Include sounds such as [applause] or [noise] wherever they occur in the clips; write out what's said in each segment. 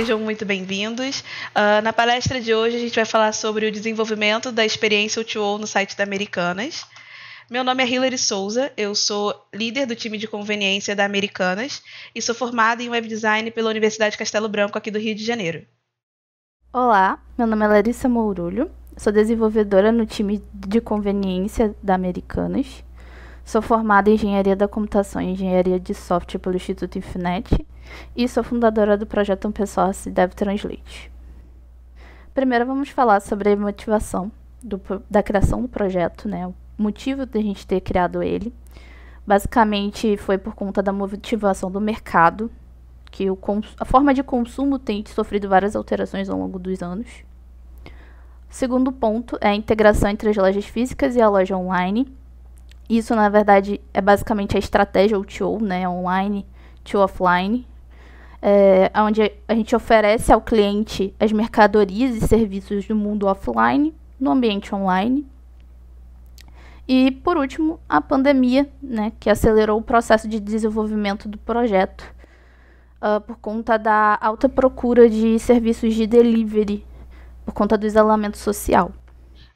sejam muito bem-vindos. Uh, na palestra de hoje, a gente vai falar sobre o desenvolvimento da experiência UTO no site da Americanas. Meu nome é Hilary Souza, eu sou líder do time de conveniência da Americanas e sou formada em web design pela Universidade Castelo Branco, aqui do Rio de Janeiro. Olá, meu nome é Larissa Mourulho, sou desenvolvedora no time de conveniência da Americanas. Sou formada em engenharia da computação e engenharia de software pelo Instituto Infinet e sou fundadora do projeto Open Source assim, Dev Translate. Primeiro vamos falar sobre a motivação do, da criação do projeto, né? o motivo da gente ter criado ele. Basicamente foi por conta da motivação do mercado, que a forma de consumo tem sofrido várias alterações ao longo dos anos. Segundo ponto é a integração entre as lojas físicas e a loja online. Isso, na verdade, é basicamente a estratégia OTO, né, online, to offline, é, onde a gente oferece ao cliente as mercadorias e serviços do mundo offline no ambiente online. E, por último, a pandemia, né, que acelerou o processo de desenvolvimento do projeto uh, por conta da alta procura de serviços de delivery, por conta do isolamento social.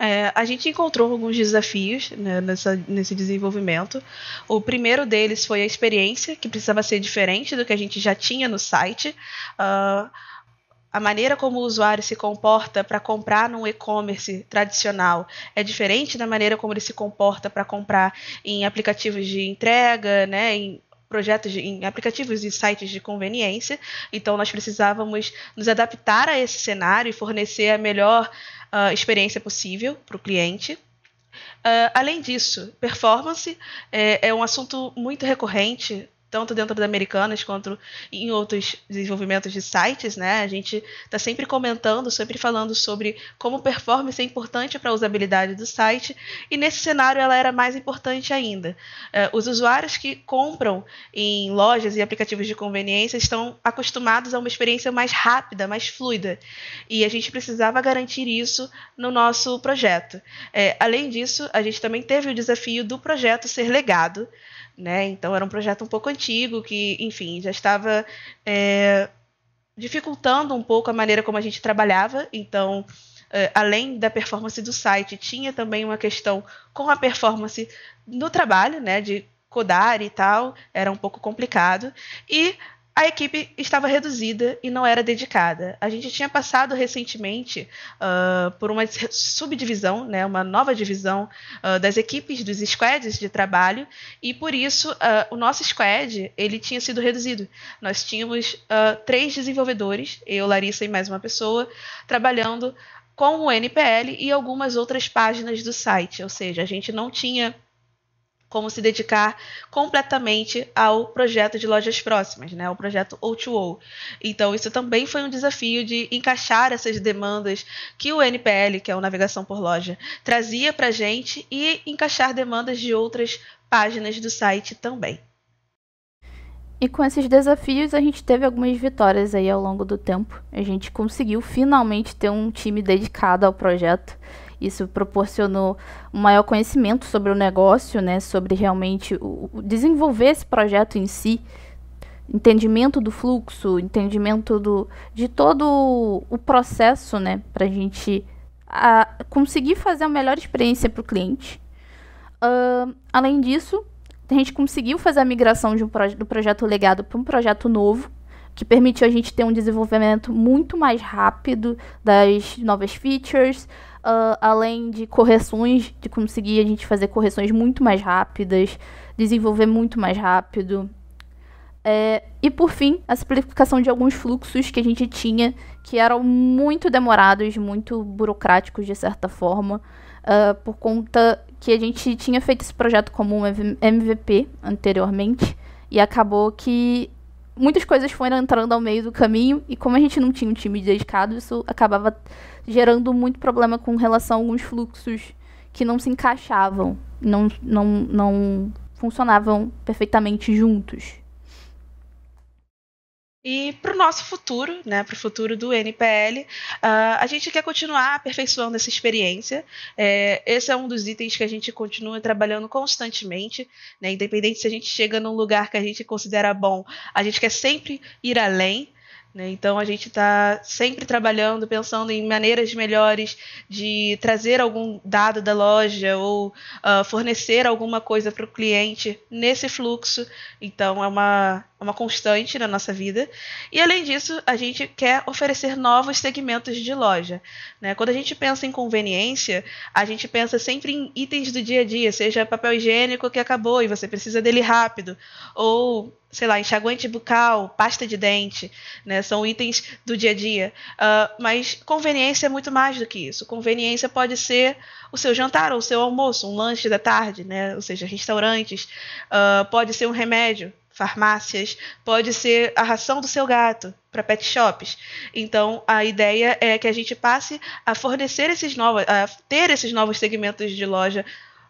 É, a gente encontrou alguns desafios né, nessa, nesse desenvolvimento. O primeiro deles foi a experiência, que precisava ser diferente do que a gente já tinha no site. Uh, a maneira como o usuário se comporta para comprar num e-commerce tradicional é diferente da maneira como ele se comporta para comprar em aplicativos de entrega, né, em projetos, de, em aplicativos e sites de conveniência. Então, nós precisávamos nos adaptar a esse cenário e fornecer a melhor uh, experiência possível para o cliente. Uh, além disso, performance é, é um assunto muito recorrente tanto dentro da Americanas quanto em outros desenvolvimentos de sites, né? A gente está sempre comentando, sempre falando sobre como performance é importante para a usabilidade do site, e nesse cenário ela era mais importante ainda. É, os usuários que compram em lojas e aplicativos de conveniência estão acostumados a uma experiência mais rápida, mais fluida, e a gente precisava garantir isso no nosso projeto. É, além disso, a gente também teve o desafio do projeto ser legado né? Então era um projeto um pouco antigo que, enfim, já estava é, dificultando um pouco a maneira como a gente trabalhava. Então, é, além da performance do site, tinha também uma questão com a performance no trabalho, né? De codar e tal, era um pouco complicado. E a equipe estava reduzida e não era dedicada. A gente tinha passado recentemente uh, por uma subdivisão, né, uma nova divisão uh, das equipes dos squads de trabalho e por isso uh, o nosso squad ele tinha sido reduzido. Nós tínhamos três desenvolvedores, eu, Larissa e mais uma pessoa, trabalhando com o NPL e algumas outras páginas do site, ou seja, a gente não tinha como se dedicar completamente ao projeto de lojas próximas, né, o projeto O2O. Então, isso também foi um desafio de encaixar essas demandas que o NPL, que é o Navegação por Loja, trazia para a gente e encaixar demandas de outras páginas do site também. E com esses desafios, a gente teve algumas vitórias aí ao longo do tempo. A gente conseguiu finalmente ter um time dedicado ao projeto isso proporcionou um maior conhecimento sobre o negócio, né, sobre realmente o, o desenvolver esse projeto em si, entendimento do fluxo, entendimento do, de todo o processo, né, para a gente conseguir fazer a melhor experiência para o cliente. Uh, além disso, a gente conseguiu fazer a migração um proje do projeto legado para um projeto novo, que permitiu a gente ter um desenvolvimento muito mais rápido das novas features, Uh, além de correções, de conseguir a gente fazer correções muito mais rápidas, desenvolver muito mais rápido. É, e por fim, a simplificação de alguns fluxos que a gente tinha que eram muito demorados, muito burocráticos de certa forma, uh, por conta que a gente tinha feito esse projeto como um MVP anteriormente e acabou que muitas coisas foram entrando ao meio do caminho e como a gente não tinha um time dedicado, isso acabava gerando muito problema com relação a alguns fluxos que não se encaixavam, não, não, não funcionavam perfeitamente juntos. E para o nosso futuro, né, para o futuro do NPL, uh, ah, a gente quer continuar aperfeiçoando essa experiência. É, esse é um dos itens que a gente continua trabalhando constantemente, né, independente se a gente chega num lugar que a gente considera bom, a gente quer sempre ir além. Né, então a gente está sempre trabalhando, pensando em maneiras melhores de trazer algum dado da loja ou uh, fornecer alguma coisa para o cliente nesse fluxo. Então é uma uma constante na nossa vida. E além disso, a gente quer oferecer novos segmentos de loja. Né? Quando a gente pensa em conveniência, a gente pensa sempre em itens do dia a dia, seja papel higiênico que acabou e você precisa dele rápido, ou sei lá, enxaguante bucal, pasta de dente, né? São itens do dia a dia. Uh, mas conveniência é muito mais do que isso. Conveniência pode ser o seu jantar ou o seu almoço, um lanche da tarde, né? Ou seja, restaurantes. Uh, pode ser um remédio, farmácias, pode ser a ração do seu gato para pet shops. Então, a ideia é que a gente passe a fornecer esses novos, a ter esses novos segmentos de loja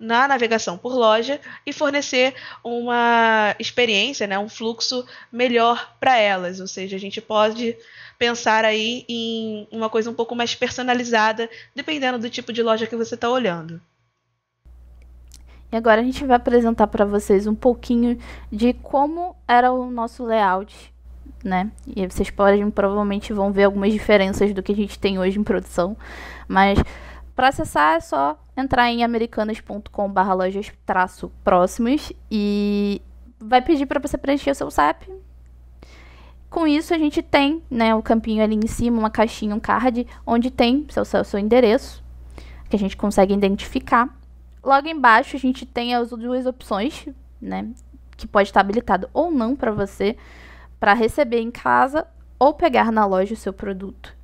na navegação por loja e fornecer uma experiência, né, um fluxo melhor para elas. Ou seja, a gente pode pensar aí em uma coisa um pouco mais personalizada, dependendo do tipo de loja que você está olhando. E agora a gente vai apresentar para vocês um pouquinho de como era o nosso layout, né? E vocês podem provavelmente vão ver algumas diferenças do que a gente tem hoje em produção, mas para acessar é só entrar em americanas.com/lojas-próximos e vai pedir para você preencher o seu SAP. Com isso a gente tem, né, o campinho ali em cima, uma caixinha, um card onde tem seu seu, seu endereço que a gente consegue identificar Logo embaixo a gente tem as duas opções, né? Que pode estar habilitado ou não para você, para receber em casa ou pegar na loja o seu produto.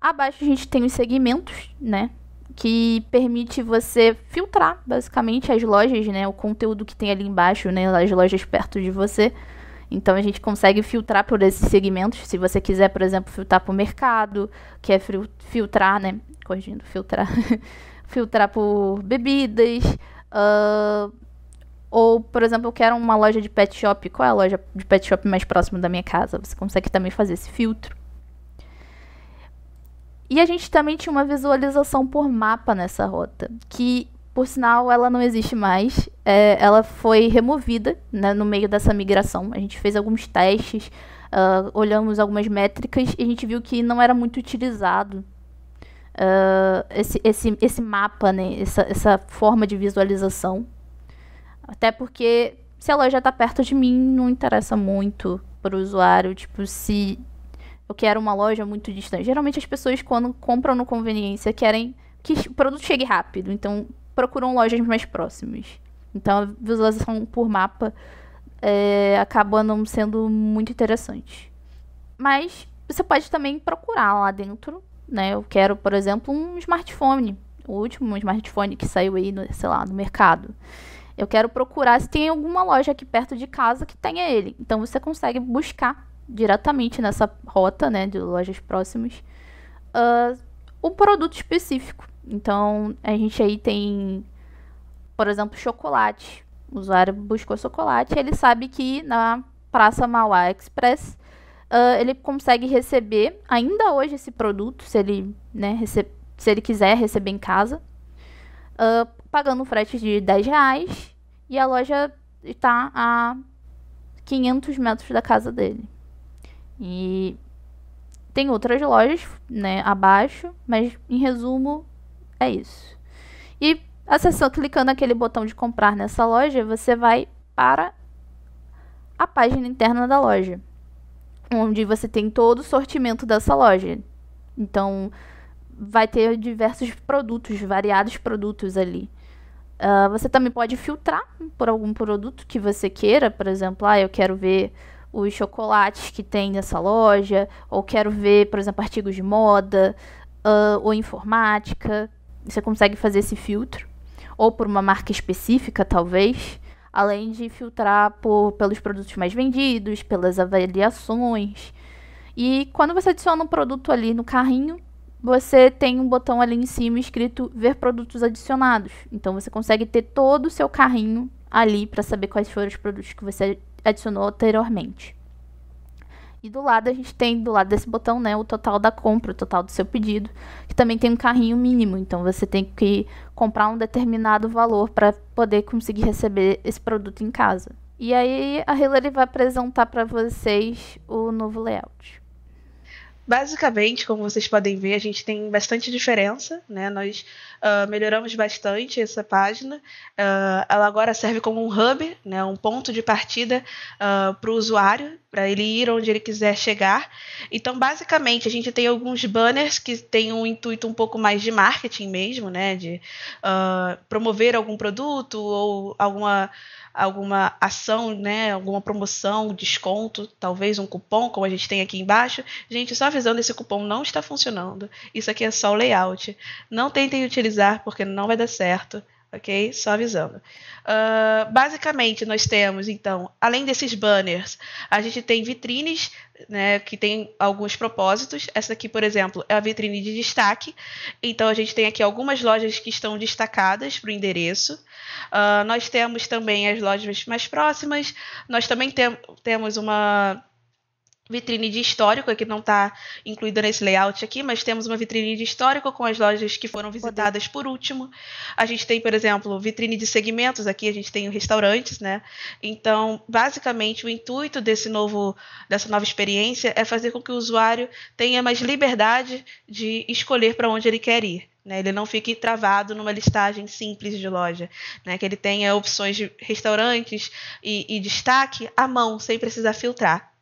Abaixo a gente tem os segmentos, né? Que permite você filtrar basicamente as lojas, né? O conteúdo que tem ali embaixo, né? As lojas perto de você. Então a gente consegue filtrar por esses segmentos. Se você quiser, por exemplo, filtrar para o mercado, quer filtrar, né? Corrigindo, filtrar. [laughs] filtrar por bebidas. Uh, ou, por exemplo, eu quero uma loja de pet shop. Qual é a loja de pet shop mais próxima da minha casa? Você consegue também fazer esse filtro. E a gente também tinha uma visualização por mapa nessa rota, que por sinal, ela não existe mais. É, ela foi removida né, no meio dessa migração. A gente fez alguns testes, uh, olhamos algumas métricas e a gente viu que não era muito utilizado uh, esse, esse, esse mapa, né? essa, essa forma de visualização. Até porque se a loja está perto de mim, não interessa muito para o usuário, tipo, se eu quero uma loja muito distante. Geralmente as pessoas, quando compram no conveniência, querem que o produto chegue rápido, então procuram lojas mais próximas. Então a visualização por mapa é, acaba não sendo muito interessante. Mas você pode também procurar lá dentro né? Eu quero, por exemplo, um smartphone, o último smartphone que saiu aí, no, sei lá, no mercado. Eu quero procurar se tem alguma loja aqui perto de casa que tenha ele. Então você consegue buscar diretamente nessa rota, né, de lojas próximas, uh, o produto específico. Então a gente aí tem, por exemplo, chocolate. O usuário buscou chocolate, ele sabe que na Praça Mauá Express uh, ele consegue receber ainda hoje esse produto, se ele, né, se ele quiser receber em casa, uh, pagando um frete de 10 reais e a loja está a 500 metros da casa dele. E tem outras lojas né, abaixo, mas em resumo é isso. E acessando, clicando aquele botão de comprar nessa loja, você vai para a página interna da loja onde você tem todo o sortimento dessa loja. Então, vai ter diversos produtos, variados produtos ali. Uh, você também pode filtrar por algum produto que você queira, por exemplo, ah, eu quero ver os chocolates que tem nessa loja, ou quero ver, por exemplo, artigos de moda uh, ou informática. Você consegue fazer esse filtro, ou por uma marca específica, talvez além de filtrar por, pelos produtos mais vendidos, pelas avaliações. E quando você adiciona um produto ali no carrinho, você tem um botão ali em cima escrito ver produtos adicionados. Então você consegue ter todo o seu carrinho ali para saber quais foram os produtos que você adicionou anteriormente. E do lado a gente tem, do lado desse botão, né, o total da compra, o total do seu pedido, que também tem um carrinho mínimo. Então você tem que comprar um determinado valor para poder conseguir receber esse produto em casa. E aí a Hillary vai apresentar para vocês o novo layout. Basicamente, como vocês podem ver, a gente tem bastante diferença, né? Nós uh, melhoramos bastante essa página. Uh, ela agora serve como um hub, né? um ponto de partida uh, ah, para o usuário, para ele ir onde ele quiser chegar. Então, basicamente, a gente tem alguns banners que têm um intuito um pouco mais de marketing mesmo, né? De promover algum produto ou alguma alguma ação, né, alguma promoção, desconto, talvez um cupom, como a gente tem aqui embaixo. Gente, só avisando esse cupom não está funcionando. Isso aqui é só o layout. Não tentem utilizar porque não vai dar certo. Ok? Só avisando. Uh, basicamente, nós temos, então, além desses banners, a gente tem vitrines né, que tem alguns propósitos. Essa aqui, por exemplo, é a vitrine de destaque. Então, a gente tem aqui algumas lojas que estão destacadas para o endereço. Uh, nós temos também as lojas mais próximas. Nós também tem, temos uma vitrine de histórico, que não está incluída nesse layout aqui, mas temos uma vitrine de histórico com as lojas que foram visitadas por último. A gente tem, por exemplo, vitrine de segmentos aqui, a gente tem restaurantes, né? Então, basicamente, o intuito desse novo dessa nova experiência é fazer com que o usuário tenha mais liberdade de escolher para onde ele quer ir. Né, ele não fique travado numa listagem simples de loja, né, que ele tenha opções de restaurantes e, e destaque à mão, sem precisar filtrar.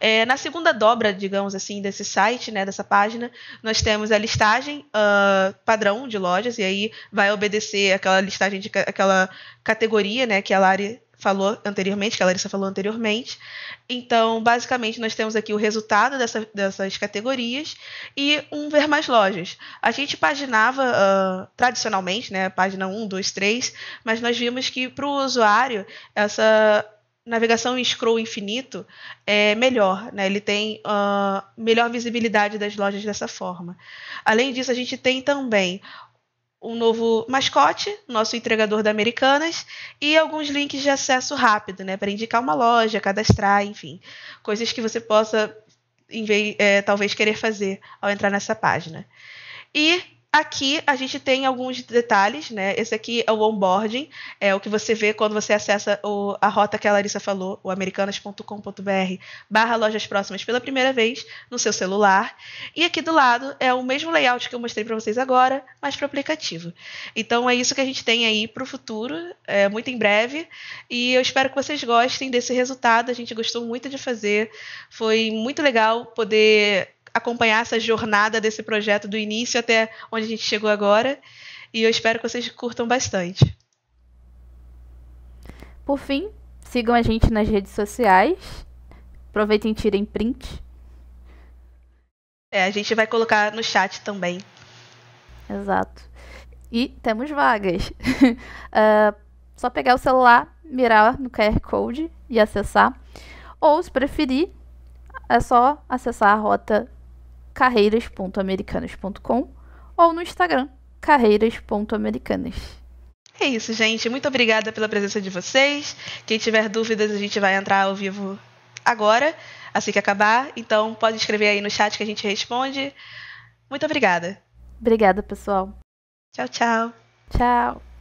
É, na segunda dobra, digamos assim, desse site, né, dessa página, nós temos a listagem uh, padrão de lojas, e aí vai obedecer aquela listagem de aquela categoria né, que a Lari falou anteriormente, que a Larissa falou anteriormente. Então, basicamente, nós temos aqui o resultado dessa, dessas categorias e um ver mais lojas. A gente paginava uh, tradicionalmente, né, página 1, 2, 3, mas nós vimos que para o usuário essa navegação em scroll infinito é melhor, né? Ele tem uh, melhor visibilidade das lojas dessa forma. Além disso, a gente tem também um novo mascote, nosso entregador da Americanas, e alguns links de acesso rápido, né? Para indicar uma loja, cadastrar, enfim, coisas que você possa vez, é, talvez querer fazer ao entrar nessa página. E Aqui a gente tem alguns detalhes, né? Esse aqui é o onboarding, é o que você vê quando você acessa o, a rota que a Larissa falou, o americanas.com.br barra lojas próximas pela primeira vez no seu celular. E aqui do lado é o mesmo layout que eu mostrei para vocês agora, mas para o aplicativo. Então é isso que a gente tem aí para o futuro, é, muito em breve. E eu espero que vocês gostem desse resultado. A gente gostou muito de fazer, foi muito legal poder acompanhar essa jornada desse projeto do início até onde a gente chegou agora. E eu espero que vocês curtam bastante. Por fim, sigam a gente nas redes sociais. Aproveitem e tirem print. É, a gente vai colocar no chat também. Exato. E temos vagas. uh, [laughs] só pegar o celular, mirar no QR Code e acessar. Ou, se preferir, é só acessar a rota carreiras.americanas.com ou no Instagram, carreiras.americanas. É isso, gente. Muito obrigada pela presença de vocês. Quem tiver dúvidas, a gente vai entrar ao vivo agora, assim que acabar. Então, pode escrever aí no chat que a gente responde. Muito obrigada. Obrigada, pessoal. Tchau, tchau. Tchau.